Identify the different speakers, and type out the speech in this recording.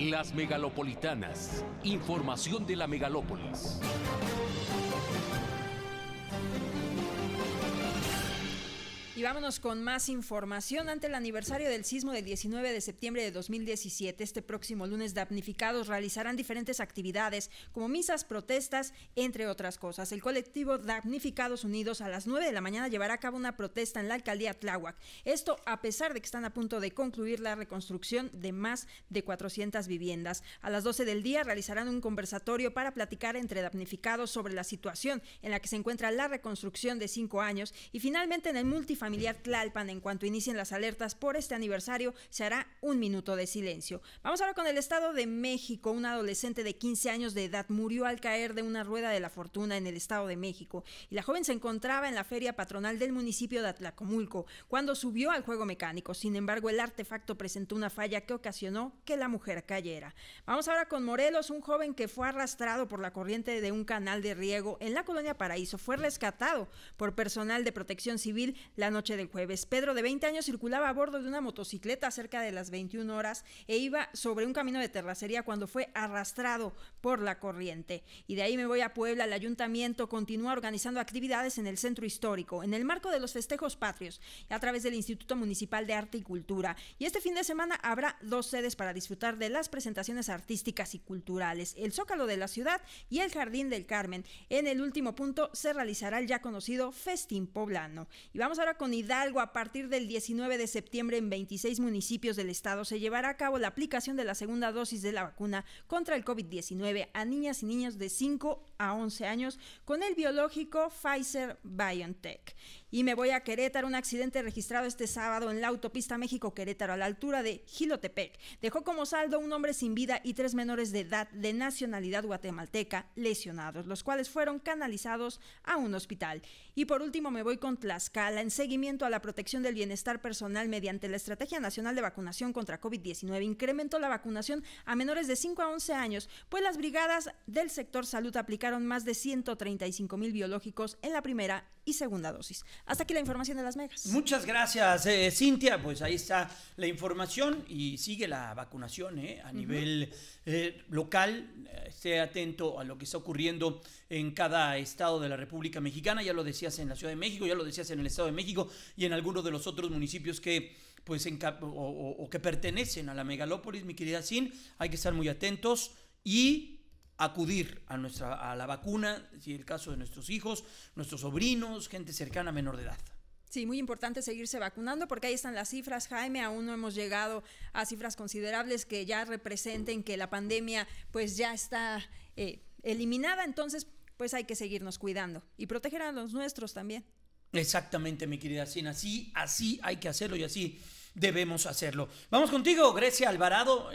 Speaker 1: Las megalopolitanas. Información de la megalópolis.
Speaker 2: vámonos con más información. Ante el aniversario del sismo del 19 de septiembre de 2017, este próximo lunes, damnificados realizarán diferentes actividades como misas, protestas, entre otras cosas. El colectivo Damnificados Unidos a las 9 de la mañana llevará a cabo una protesta en la alcaldía Tláhuac. Esto a pesar de que están a punto de concluir la reconstrucción de más de 400 viviendas. A las 12 del día realizarán un conversatorio para platicar entre damnificados sobre la situación en la que se encuentra la reconstrucción de cinco años y finalmente en el multifamiliar en cuanto inicien las alertas por este aniversario, se hará un minuto de silencio. Vamos ahora con el Estado de México. Un adolescente de 15 años de edad murió al caer de una rueda de la fortuna en el Estado de México y la joven se encontraba en la feria patronal del municipio de Atlacomulco cuando subió al juego mecánico. Sin embargo, el artefacto presentó una falla que ocasionó que la mujer cayera. Vamos ahora con Morelos, un joven que fue arrastrado por la corriente de un canal de riego en la colonia Paraíso. Fue rescatado por personal de protección civil la noche noche del jueves. Pedro, de 20 años, circulaba a bordo de una motocicleta cerca de las 21 horas e iba sobre un camino de terracería cuando fue arrastrado por la corriente. Y de ahí me voy a Puebla. El ayuntamiento continúa organizando actividades en el centro histórico, en el marco de los festejos patrios, a través del Instituto Municipal de Arte y Cultura. Y este fin de semana habrá dos sedes para disfrutar de las presentaciones artísticas y culturales, el Zócalo de la ciudad y el Jardín del Carmen. En el último punto se realizará el ya conocido Festín Poblano. Y vamos ahora con Hidalgo, a partir del 19 de septiembre en 26 municipios del estado se llevará a cabo la aplicación de la segunda dosis de la vacuna contra el COVID-19 a niñas y niños de 5 a 11 años con el biológico Pfizer BioNTech. Y me voy a Querétaro, un accidente registrado este sábado en la autopista México-Querétaro a la altura de Gilotepec dejó como saldo un hombre sin vida y tres menores de edad de nacionalidad guatemalteca lesionados, los cuales fueron canalizados a un hospital. Y por último me voy con Tlaxcala en seguimiento a la protección del bienestar personal mediante la Estrategia Nacional de Vacunación contra COVID-19 incrementó la vacunación a menores de 5 a 11 años, pues las brigadas del sector salud aplicaron más de 135 mil biológicos en la primera y segunda dosis. Hasta aquí la información de las megas.
Speaker 1: Muchas gracias, eh, Cintia. Pues ahí está la información y sigue la vacunación eh, a nivel eh, local esté atento a lo que está ocurriendo en cada estado de la República Mexicana. Ya lo decías en la Ciudad de México, ya lo decías en el Estado de México y en algunos de los otros municipios que pues o, que pertenecen a la megalópolis, mi querida Sin, hay que estar muy atentos y acudir a nuestra a la vacuna, si el caso de nuestros hijos, nuestros sobrinos, gente cercana menor de edad.
Speaker 2: Sí, muy importante seguirse vacunando porque ahí están las cifras, Jaime, aún no hemos llegado a cifras considerables que ya representen que la pandemia pues ya está eh, eliminada, entonces pues hay que seguirnos cuidando y proteger a los nuestros también.
Speaker 1: Exactamente, mi querida Sina, así, así hay que hacerlo y así debemos hacerlo. Vamos contigo, Grecia Alvarado.